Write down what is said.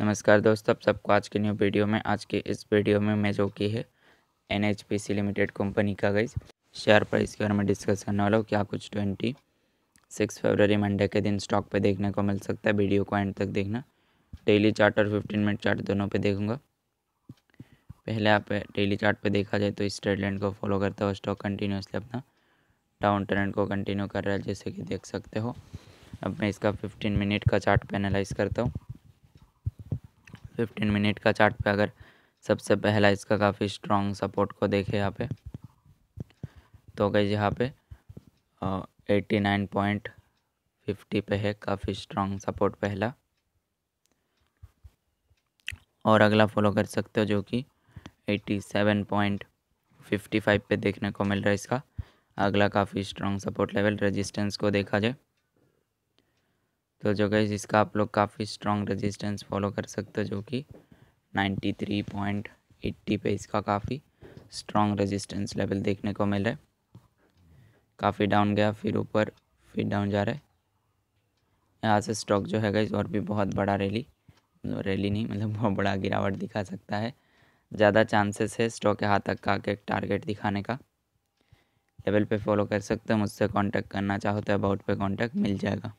नमस्कार दोस्तों आप सबको आज के न्यू वीडियो में आज के इस वीडियो में मैं जो कि है एन लिमिटेड कंपनी का गई शेयर प्राइस के बारे में डिस्कस करने वाला हूँ क्या कुछ ट्वेंटी सिक्स फरवरी मंडे के दिन स्टॉक पे देखने को मिल सकता है वीडियो को एंड तक देखना डेली चार्ट और फिफ्टीन मिनट चार्ट दोनों पे देखूंगा पहले आप डेली चार्ट पे देखा जाए तो इस ट्रेडलैंड को फॉलो करता हुआ स्टॉक कंटिन्यूसली अपना डाउन ट्रेंड को कंटिन्यू कर रहा है जैसे कि देख सकते हो अब मैं इसका फिफ्टीन मिनट का चार्ट पे एनालाइज करता हूँ फिफ्टीन मिनट का चार्ट पे अगर सबसे पहला इसका काफ़ी स्ट्रॉन्ग सपोर्ट को देखे यहाँ पे तो गई यहाँ पे एट्टी नाइन पॉइंट फिफ्टी पे है काफ़ी स्ट्रॉन्ग सपोर्ट पहला और अगला फॉलो कर सकते हो जो कि eighty seven point fifty five पे देखने को मिल रहा है इसका अगला काफ़ी स्ट्रॉन्ग सपोर्ट लेवल रेजिस्टेंस को देखा जाए तो जो गई इसका आप लोग काफ़ी स्ट्रॉन्ग रेजिस्टेंस फॉलो कर सकते हो जो कि 93.80 पे इसका काफ़ी स्ट्रॉन्ग रेजिस्टेंस लेवल देखने को मिल रहा है काफ़ी डाउन गया फिर ऊपर फिर डाउन जा रहा है यहाँ से स्टॉक जो है गई और भी बहुत बड़ा रैली मतलब रैली नहीं मतलब बहुत बड़ा गिरावट दिखा सकता है ज़्यादा चांसेस है स्टॉक के हाथ तक का के टारगेट दिखाने का लेवल पे फॉलो कर सकते हो मुझसे कांटेक्ट करना चाहो तो अबाउट पे कांटेक्ट मिल जाएगा